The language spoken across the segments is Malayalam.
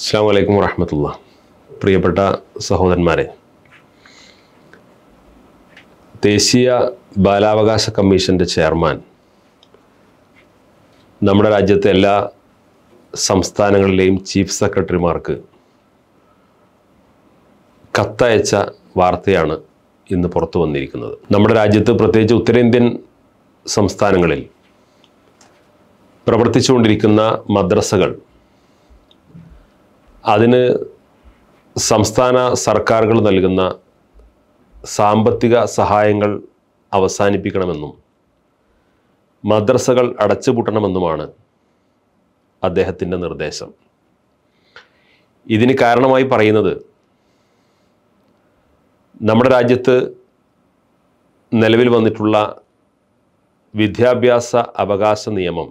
അസ്സാം വലൈക്കും വറഹമത്തുള്ള പ്രിയപ്പെട്ട സഹോദരന്മാരെ ദേശീയ ബാലാവകാശ കമ്മീഷൻ്റെ ചെയർമാൻ നമ്മുടെ രാജ്യത്തെ എല്ലാ സംസ്ഥാനങ്ങളിലെയും ചീഫ് സെക്രട്ടറിമാർക്ക് കത്തയച്ച വാർത്തയാണ് ഇന്ന് പുറത്തു വന്നിരിക്കുന്നത് നമ്മുടെ രാജ്യത്ത് പ്രത്യേകിച്ച് ഉത്തരേന്ത്യൻ സംസ്ഥാനങ്ങളിൽ പ്രവർത്തിച്ചുകൊണ്ടിരിക്കുന്ന മദ്രസകൾ അതിന് സംസ്ഥാന സർക്കാരുകൾ നൽകുന്ന സാമ്പത്തിക സഹായങ്ങൾ അവസാനിപ്പിക്കണമെന്നും മദ്രസകൾ അടച്ചുപൂട്ടണമെന്നുമാണ് അദ്ദേഹത്തിൻ്റെ നിർദ്ദേശം ഇതിന് കാരണമായി പറയുന്നത് നമ്മുടെ രാജ്യത്ത് നിലവിൽ വന്നിട്ടുള്ള വിദ്യാഭ്യാസ അവകാശ നിയമം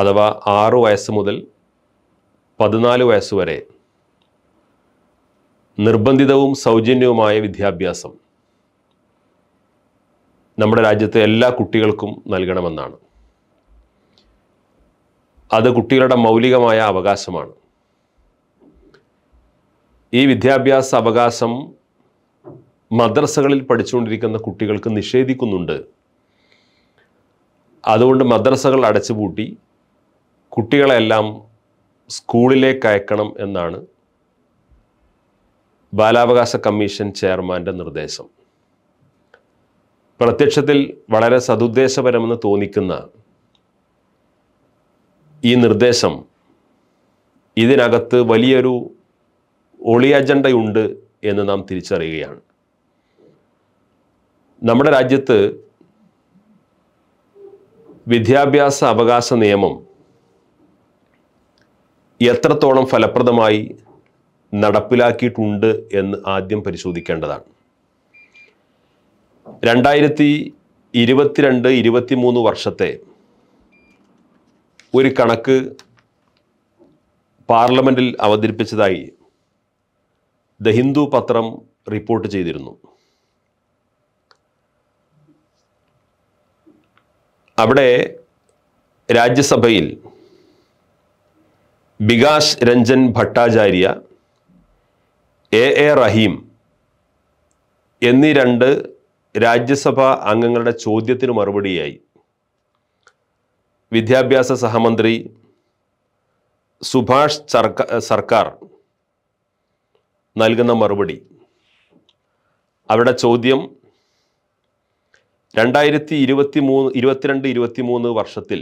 അഥവാ ആറു വയസ്സ് മുതൽ പതിനാല് വയസ്സ് വരെ നിർബന്ധിതവും സൗജന്യവുമായ വിദ്യാഭ്യാസം നമ്മുടെ രാജ്യത്തെ എല്ലാ കുട്ടികൾക്കും നൽകണമെന്നാണ് അത് കുട്ടികളുടെ മൗലികമായ അവകാശമാണ് ഈ വിദ്യാഭ്യാസ അവകാശം മദ്രസകളിൽ പഠിച്ചുകൊണ്ടിരിക്കുന്ന കുട്ടികൾക്ക് നിഷേധിക്കുന്നുണ്ട് അതുകൊണ്ട് മദ്രസകൾ അടച്ചുപൂട്ടി കുട്ടികളെല്ലാം സ്കൂളിലേക്ക് അയക്കണം എന്നാണ് ബാലാവകാശ കമ്മീഷൻ ചെയർമാൻ്റെ നിർദ്ദേശം പ്രത്യക്ഷത്തിൽ വളരെ സതുദ്ദേശപരമെന്ന് തോന്നിക്കുന്ന ഈ നിർദ്ദേശം ഇതിനകത്ത് വലിയൊരു ഒളി അജണ്ടയുണ്ട് എന്ന് നാം തിരിച്ചറിയുകയാണ് നമ്മുടെ രാജ്യത്ത് വിദ്യാഭ്യാസ അവകാശ നിയമം എത്രത്തോളം ഫലപ്രദമായി നടപ്പിലാക്കിയിട്ടുണ്ട് എന്ന് ആദ്യം പരിശോധിക്കേണ്ടതാണ് രണ്ടായിരത്തി ഇരുപത്തിരണ്ട് ഇരുപത്തി മൂന്ന് വർഷത്തെ ഒരു കണക്ക് പാർലമെൻറ്റിൽ അവതരിപ്പിച്ചതായി ദ ഹിന്ദു പത്രം റിപ്പോർട്ട് ചെയ്തിരുന്നു അവിടെ രാജ്യസഭയിൽ ബികാസ് രഞ്ജൻ ഭട്ടാചാര്യ എ എ റഹീം എന്നീ രണ്ട് രാജ്യസഭാ അംഗങ്ങളുടെ ചോദ്യത്തിന് മറുപടിയായി വിദ്യാഭ്യാസ സഹമന്ത്രി സുഭാഷ് സർക്കാർ നൽകുന്ന മറുപടി അവിടെ ചോദ്യം രണ്ടായിരത്തി ഇരുപത്തി മൂന്ന് ഇരുപത്തിരണ്ട് ഇരുപത്തി മൂന്ന് വർഷത്തിൽ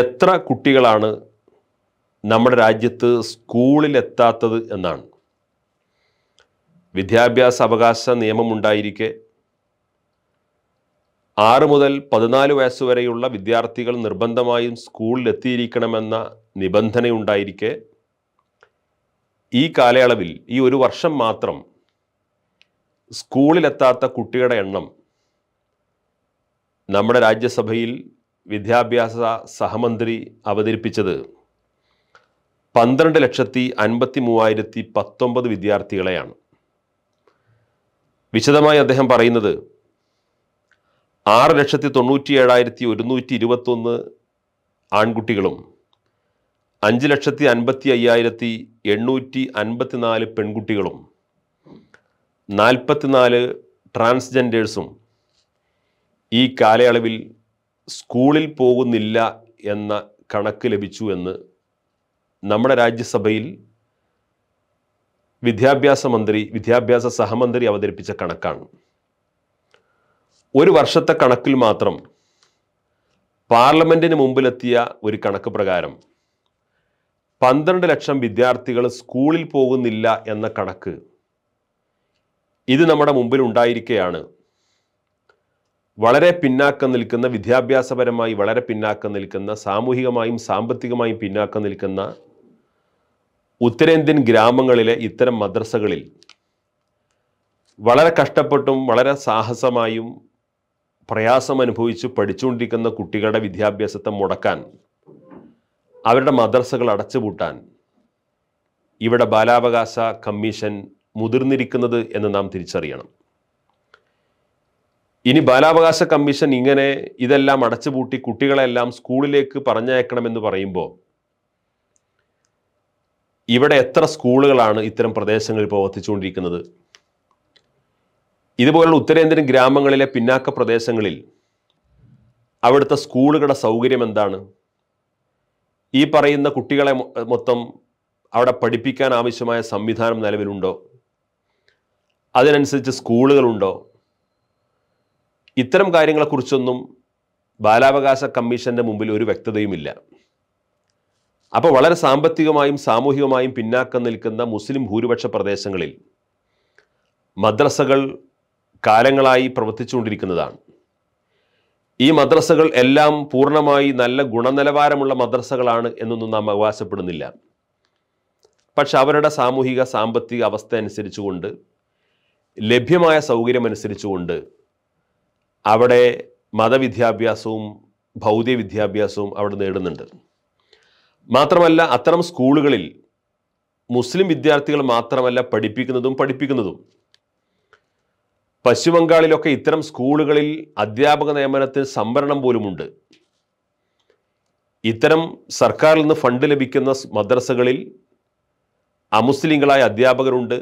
എത്ര കുട്ടികളാണ് നമ്മുടെ രാജ്യത്ത് സ്കൂളിലെത്താത്തത് എന്നാണ് വിദ്യാഭ്യാസ അവകാശ നിയമമുണ്ടായിരിക്കെ ആറ് മുതൽ പതിനാല് വയസ്സ് വരെയുള്ള വിദ്യാർത്ഥികൾ നിർബന്ധമായും സ്കൂളിലെത്തിയിരിക്കണമെന്ന നിബന്ധനയുണ്ടായിരിക്കെ ഈ കാലയളവിൽ ഈ ഒരു വർഷം മാത്രം സ്കൂളിലെത്താത്ത കുട്ടികളുടെ എണ്ണം നമ്മുടെ രാജ്യസഭയിൽ വിദ്യാഭ്യാസ സഹമന്ത്രി അവതരിപ്പിച്ചത് പന്ത്രണ്ട് ലക്ഷത്തി അൻപത്തി മൂവായിരത്തി പത്തൊമ്പത് വിദ്യാർത്ഥികളെയാണ് വിശദമായി അദ്ദേഹം പറയുന്നത് ആറ് ലക്ഷത്തി തൊണ്ണൂറ്റി ഏഴായിരത്തി ഒരുന്നൂറ്റി ഇരുപത്തൊന്ന് ആൺകുട്ടികളും അഞ്ച് ലക്ഷത്തി അൻപത്തി അയ്യായിരത്തി എണ്ണൂറ്റി അൻപത്തിനാല് പെൺകുട്ടികളും നാൽപ്പത്തിനാല് ട്രാൻസ്ജെൻഡേഴ്സും ഈ കാലയളവിൽ സ്കൂളിൽ പോകുന്നില്ല എന്ന കണക്ക് ലഭിച്ചു എന്ന് നമ്മുടെ രാജ്യസഭയിൽ വിദ്യാഭ്യാസ മന്ത്രി വിദ്യാഭ്യാസ സഹമന്ത്രി അവതരിപ്പിച്ച കണക്കാണ് ഒരു വർഷത്തെ കണക്കിൽ മാത്രം പാർലമെൻറ്റിന് മുമ്പിലെത്തിയ ഒരു കണക്ക് പ്രകാരം പന്ത്രണ്ട് ലക്ഷം വിദ്യാർത്ഥികൾ സ്കൂളിൽ പോകുന്നില്ല എന്ന കണക്ക് ഇത് നമ്മുടെ മുമ്പിൽ ഉണ്ടായിരിക്കുകയാണ് വളരെ പിന്നാക്കം നിൽക്കുന്ന വിദ്യാഭ്യാസപരമായി വളരെ പിന്നാക്കം നിൽക്കുന്ന സാമൂഹികമായും സാമ്പത്തികമായും പിന്നാക്കം നിൽക്കുന്ന ഉത്തരേന്ത്യൻ ഗ്രാമങ്ങളിലെ ഇത്തരം മദ്രസകളിൽ വളരെ കഷ്ടപ്പെട്ടും വളരെ സാഹസമായും പ്രയാസം അനുഭവിച്ച് പഠിച്ചുകൊണ്ടിരിക്കുന്ന കുട്ടികളുടെ വിദ്യാഭ്യാസത്തെ മുടക്കാൻ അവരുടെ മദ്രസകൾ അടച്ചുപൂട്ടാൻ ഇവിടെ ബാലാവകാശ കമ്മീഷൻ മുതിർന്നിരിക്കുന്നത് എന്ന് നാം തിരിച്ചറിയണം ഇനി ബാലാവകാശ കമ്മീഷൻ ഇങ്ങനെ ഇതെല്ലാം അടച്ചുപൂട്ടി കുട്ടികളെല്ലാം സ്കൂളിലേക്ക് പറഞ്ഞയക്കണമെന്ന് പറയുമ്പോൾ ഇവിടെ എത്ര സ്കൂളുകളാണ് ഇത്തരം പ്രദേശങ്ങളിൽ പ്രവർത്തിച്ചുകൊണ്ടിരിക്കുന്നത് ഇതുപോലുള്ള ഉത്തരേന്ത്യൻ ഗ്രാമങ്ങളിലെ പിന്നാക്ക പ്രദേശങ്ങളിൽ അവിടുത്തെ സ്കൂളുകളുടെ സൗകര്യം എന്താണ് ഈ പറയുന്ന കുട്ടികളെ മൊത്തം അവിടെ പഠിപ്പിക്കാൻ ആവശ്യമായ സംവിധാനം നിലവിലുണ്ടോ അതിനനുസരിച്ച് സ്കൂളുകളുണ്ടോ ഇത്തരം കാര്യങ്ങളെക്കുറിച്ചൊന്നും ബാലാവകാശ കമ്മീഷൻ്റെ മുമ്പിൽ ഒരു വ്യക്തതയുമില്ല അപ്പോൾ വളരെ സാമ്പത്തികമായും സാമൂഹികമായും പിന്നാക്കം നിൽക്കുന്ന മുസ്ലിം ഭൂരിപക്ഷ പ്രദേശങ്ങളിൽ മദ്രസകൾ കാലങ്ങളായി പ്രവർത്തിച്ചുകൊണ്ടിരിക്കുന്നതാണ് ഈ മദ്രസകൾ എല്ലാം പൂർണ്ണമായി നല്ല ഗുണനിലവാരമുള്ള മദ്രസകളാണ് എന്നൊന്നും നാം അവകാശപ്പെടുന്നില്ല പക്ഷെ അവരുടെ സാമൂഹിക സാമ്പത്തിക അവസ്ഥ അനുസരിച്ചുകൊണ്ട് ലഭ്യമായ സൗകര്യമനുസരിച്ചുകൊണ്ട് അവിടെ മതവിദ്യാഭ്യാസവും ഭൗതിക വിദ്യാഭ്യാസവും അവിടെ നേടുന്നുണ്ട് മാത്രമല്ല അത്തരം സ്കൂളുകളിൽ മുസ്ലിം വിദ്യാർത്ഥികൾ മാത്രമല്ല പഠിപ്പിക്കുന്നതും പഠിപ്പിക്കുന്നതും പശ്ചിമ ബംഗാളിലൊക്കെ ഇത്തരം സ്കൂളുകളിൽ അധ്യാപക നിയമനത്തിന് സംവരണം പോലുമുണ്ട് ഇത്തരം സർക്കാരിൽ നിന്ന് ഫണ്ട് ലഭിക്കുന്ന മദ്രസകളിൽ അമുസ്ലിങ്ങളായ അധ്യാപകരുണ്ട്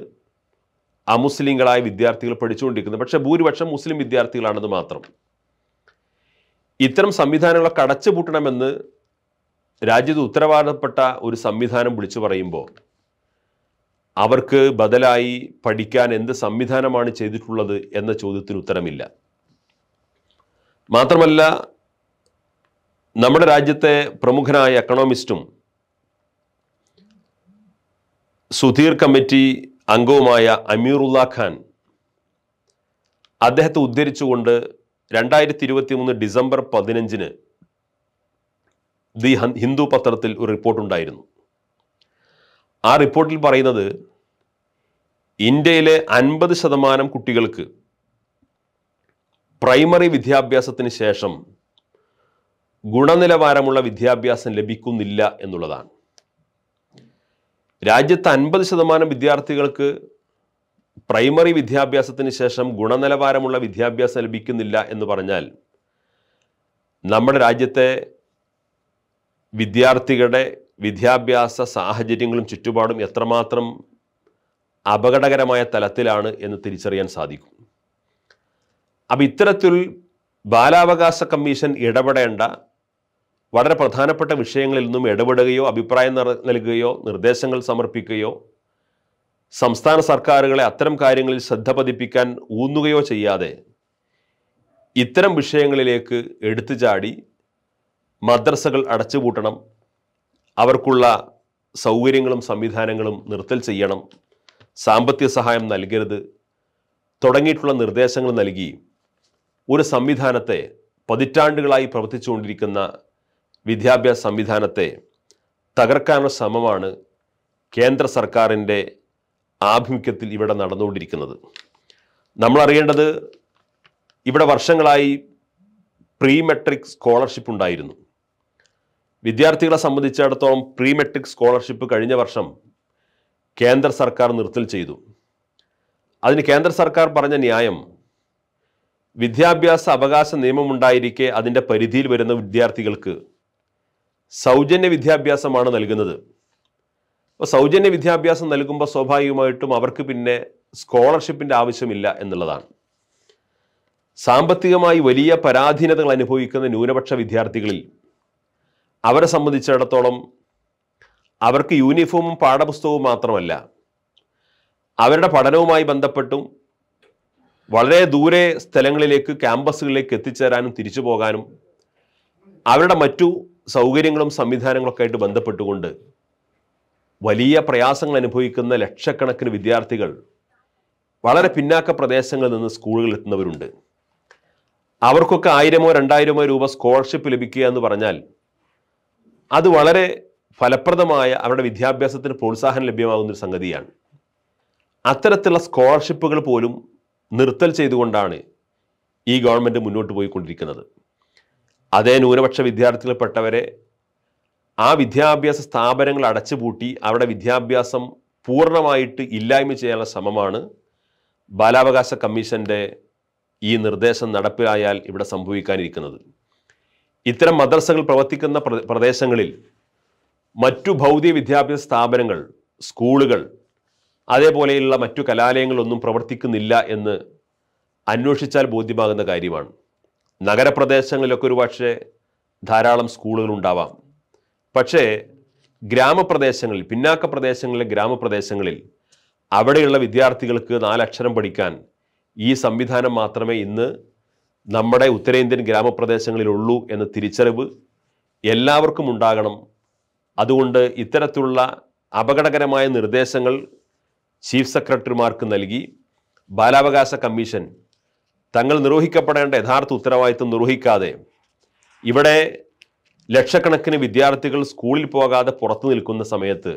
അമുസ്ലിങ്ങളായ വിദ്യാർത്ഥികൾ പഠിച്ചുകൊണ്ടിരിക്കുന്നത് പക്ഷേ ഭൂരിപക്ഷം മുസ്ലിം വിദ്യാർത്ഥികളാണെന്ന് മാത്രം ഇത്തരം സംവിധാനങ്ങളൊക്കെ അടച്ചുപൂട്ടണമെന്ന് രാജ്യത്ത് ഉത്തരവാദപ്പെട്ട ഒരു സംവിധാനം വിളിച്ചു പറയുമ്പോൾ അവർക്ക് ബദലായി പഠിക്കാൻ എന്ത് സംവിധാനമാണ് ചെയ്തിട്ടുള്ളത് എന്ന ചോദ്യത്തിന് ഉത്തരമില്ല മാത്രമല്ല നമ്മുടെ രാജ്യത്തെ പ്രമുഖനായ എക്കണോമിസ്റ്റും സുധീർ കമ്മിറ്റി അംഗവുമായ അമീറുല്ല ഖാൻ അദ്ദേഹത്തെ ഉദ്ധരിച്ചുകൊണ്ട് രണ്ടായിരത്തി ഇരുപത്തി മൂന്ന് ഡിസംബർ പതിനഞ്ചിന് ദി ഹിന്ദു പത്രത്തിൽ ഒരു റിപ്പോർട്ടുണ്ടായിരുന്നു ആ റിപ്പോർട്ടിൽ പറയുന്നത് ഇന്ത്യയിലെ അൻപത് ശതമാനം കുട്ടികൾക്ക് പ്രൈമറി വിദ്യാഭ്യാസത്തിന് ശേഷം ഗുണനിലവാരമുള്ള വിദ്യാഭ്യാസം ലഭിക്കുന്നില്ല എന്നുള്ളതാണ് രാജ്യത്ത് അൻപത് ശതമാനം വിദ്യാർത്ഥികൾക്ക് പ്രൈമറി വിദ്യാഭ്യാസത്തിന് ശേഷം ഗുണനിലവാരമുള്ള വിദ്യാഭ്യാസം ലഭിക്കുന്നില്ല എന്ന് പറഞ്ഞാൽ നമ്മുടെ രാജ്യത്തെ വിദ്യാർത്ഥികളുടെ വിദ്യാഭ്യാസ സാഹചര്യങ്ങളും ചുറ്റുപാടും എത്രമാത്രം അപകടകരമായ തലത്തിലാണ് എന്ന് തിരിച്ചറിയാൻ സാധിക്കും അപ്പം ഇത്തരത്തിൽ ബാലാവകാശ കമ്മീഷൻ ഇടപെടേണ്ട വളരെ പ്രധാനപ്പെട്ട വിഷയങ്ങളിൽ നിന്നും ഇടപെടുകയോ അഭിപ്രായം നൽകുകയോ നിർദ്ദേശങ്ങൾ സമർപ്പിക്കുകയോ സംസ്ഥാന സർക്കാരുകളെ അത്തരം കാര്യങ്ങളിൽ ശ്രദ്ധ പതിപ്പിക്കാൻ ഊന്നുകയോ ചെയ്യാതെ ഇത്തരം വിഷയങ്ങളിലേക്ക് എടുത്തു ചാടി മദ്രസകൾ അടച്ചുപൂട്ടണം അവർക്കുള്ള സൗകര്യങ്ങളും സംവിധാനങ്ങളും നിർത്തൽ ചെയ്യണം സാമ്പത്തിക സഹായം നൽകരുത് തുടങ്ങിയിട്ടുള്ള നിർദ്ദേശങ്ങൾ നൽകി ഒരു സംവിധാനത്തെ പതിറ്റാണ്ടുകളായി പ്രവർത്തിച്ചുകൊണ്ടിരിക്കുന്ന വിദ്യാഭ്യാസ സംവിധാനത്തെ തകർക്കാനുള്ള ശ്രമമാണ് കേന്ദ്ര സർക്കാരിൻ്റെ ആഭിമുഖ്യത്തിൽ ഇവിടെ നടന്നുകൊണ്ടിരിക്കുന്നത് നമ്മളറിയേണ്ടത് ഇവിടെ വർഷങ്ങളായി പ്രീ മെട്രിക് സ്കോളർഷിപ്പ് ഉണ്ടായിരുന്നു വിദ്യാർത്ഥികളെ സംബന്ധിച്ചിടത്തോളം പ്രീ മെട്രിക് സ്കോളർഷിപ്പ് കഴിഞ്ഞ വർഷം കേന്ദ്ര സർക്കാർ നിർത്തൽ ചെയ്തു അതിന് കേന്ദ്ര സർക്കാർ പറഞ്ഞ ന്യായം വിദ്യാഭ്യാസ അവകാശ ഉണ്ടായിരിക്കെ അതിൻ്റെ പരിധിയിൽ വരുന്ന വിദ്യാർത്ഥികൾക്ക് സൗജന്യ വിദ്യാഭ്യാസമാണ് നൽകുന്നത് അപ്പോൾ സൗജന്യ വിദ്യാഭ്യാസം നൽകുമ്പോൾ സ്വാഭാവികമായിട്ടും അവർക്ക് പിന്നെ സ്കോളർഷിപ്പിൻ്റെ ആവശ്യമില്ല എന്നുള്ളതാണ് സാമ്പത്തികമായി വലിയ പരാധീനതകൾ അനുഭവിക്കുന്ന ന്യൂനപക്ഷ വിദ്യാർത്ഥികളിൽ അവരെ സംബന്ധിച്ചിടത്തോളം അവർക്ക് യൂണിഫോമും പാഠപുസ്തകവും മാത്രമല്ല അവരുടെ പഠനവുമായി ബന്ധപ്പെട്ടും വളരെ ദൂരെ സ്ഥലങ്ങളിലേക്ക് ക്യാമ്പസുകളിലേക്ക് എത്തിച്ചേരാനും തിരിച്ചു പോകാനും അവരുടെ മറ്റു സൗകര്യങ്ങളും സംവിധാനങ്ങളൊക്കെ ആയിട്ട് ബന്ധപ്പെട്ടുകൊണ്ട് വലിയ പ്രയാസങ്ങൾ അനുഭവിക്കുന്ന ലക്ഷക്കണക്കിന് വിദ്യാർത്ഥികൾ വളരെ പിന്നാക്ക പ്രദേശങ്ങളിൽ നിന്ന് സ്കൂളുകളിൽ എത്തുന്നവരുണ്ട് അവർക്കൊക്കെ ആയിരമോ രണ്ടായിരമോ രൂപ സ്കോളർഷിപ്പ് ലഭിക്കുക എന്ന് പറഞ്ഞാൽ അത് വളരെ ഫലപ്രദമായ അവരുടെ വിദ്യാഭ്യാസത്തിന് പ്രോത്സാഹനം ഒരു സംഗതിയാണ് അത്തരത്തിലുള്ള സ്കോളർഷിപ്പുകൾ പോലും നിർത്തൽ ചെയ്തുകൊണ്ടാണ് ഈ ഗവൺമെൻറ് മുന്നോട്ട് പോയിക്കൊണ്ടിരിക്കുന്നത് അതേ ന്യൂനപക്ഷ വിദ്യാർത്ഥികളിൽപ്പെട്ടവരെ ആ വിദ്യാഭ്യാസ സ്ഥാപനങ്ങൾ അടച്ചുപൂട്ടി അവരുടെ വിദ്യാഭ്യാസം പൂർണ്ണമായിട്ട് ഇല്ലായ്മ ചെയ്യാനുള്ള ശ്രമമാണ് ബാലാവകാശ കമ്മീഷൻ്റെ ഈ നിർദ്ദേശം നടപ്പിലായാൽ ഇവിടെ സംഭവിക്കാനിരിക്കുന്നത് ഇത്തരം മദ്രസകൾ പ്രവർത്തിക്കുന്ന പ്രദേശങ്ങളിൽ മറ്റു ഭൗതിക വിദ്യാഭ്യാസ സ്ഥാപനങ്ങൾ സ്കൂളുകൾ അതേപോലെയുള്ള മറ്റു കലാലയങ്ങളൊന്നും പ്രവർത്തിക്കുന്നില്ല എന്ന് അന്വേഷിച്ചാൽ ബോധ്യമാകുന്ന കാര്യമാണ് നഗരപ്രദേശങ്ങളിലൊക്കെ ഒരുപക്ഷെ ധാരാളം സ്കൂളുകൾ ഉണ്ടാവാം പക്ഷേ ഗ്രാമപ്രദേശങ്ങളിൽ പിന്നാക്ക പ്രദേശങ്ങളിലെ ഗ്രാമപ്രദേശങ്ങളിൽ അവിടെയുള്ള വിദ്യാർത്ഥികൾക്ക് നാലക്ഷരം പഠിക്കാൻ ഈ സംവിധാനം മാത്രമേ ഇന്ന് നമ്മുടെ ഉത്തരേന്ത്യൻ ഗ്രാമപ്രദേശങ്ങളിലുള്ളൂ എന്ന തിരിച്ചറിവ് എല്ലാവർക്കും ഉണ്ടാകണം അതുകൊണ്ട് ഇത്തരത്തിലുള്ള അപകടകരമായ നിർദ്ദേശങ്ങൾ ചീഫ് സെക്രട്ടറിമാർക്ക് നൽകി ബാലാവകാശ കമ്മീഷൻ തങ്ങൾ നിർവഹിക്കപ്പെടേണ്ട യഥാർത്ഥ ഉത്തരവാദിത്വം നിർവഹിക്കാതെ ഇവിടെ ലക്ഷക്കണക്കിന് വിദ്യാർത്ഥികൾ സ്കൂളിൽ പോകാതെ പുറത്തു നിൽക്കുന്ന സമയത്ത്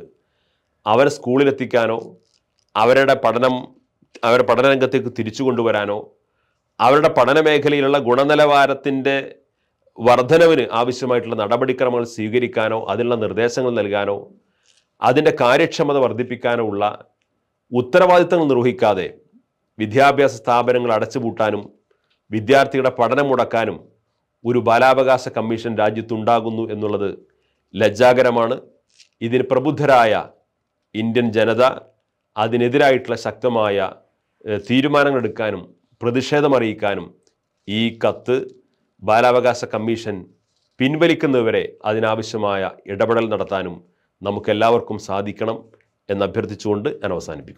അവരെ സ്കൂളിലെത്തിക്കാനോ അവരുടെ പഠനം അവരുടെ പഠനരംഗത്തേക്ക് തിരിച്ചു കൊണ്ടുവരാനോ അവരുടെ പഠന മേഖലയിലുള്ള ഗുണനിലവാരത്തിൻ്റെ വർധനവിന് ആവശ്യമായിട്ടുള്ള നടപടിക്രമങ്ങൾ സ്വീകരിക്കാനോ അതിനുള്ള നിർദ്ദേശങ്ങൾ നൽകാനോ അതിൻ്റെ കാര്യക്ഷമത വർദ്ധിപ്പിക്കാനോ ഉള്ള ഉത്തരവാദിത്തങ്ങൾ നിർവഹിക്കാതെ വിദ്യാഭ്യാസ സ്ഥാപനങ്ങൾ അടച്ചുപൂട്ടാനും വിദ്യാർത്ഥികളുടെ പഠനം മുടക്കാനും ഒരു ബാലാവകാശ കമ്മീഷൻ രാജ്യത്തുണ്ടാകുന്നു എന്നുള്ളത് ലജ്ജാകരമാണ് ഇതിന് പ്രബുദ്ധരായ ഇന്ത്യൻ ജനത അതിനെതിരായിട്ടുള്ള ശക്തമായ തീരുമാനങ്ങൾ എടുക്കാനും പ്രതിഷേധമറിയിക്കാനും ഈ കത്ത് ബാലാവകാശ കമ്മീഷൻ പിൻവലിക്കുന്നവരെ അതിനാവശ്യമായ ഇടപെടൽ നടത്താനും നമുക്കെല്ലാവർക്കും സാധിക്കണം എന്നഭ്യർത്ഥിച്ചുകൊണ്ട് ഞാൻ അവസാനിപ്പിക്കുന്നു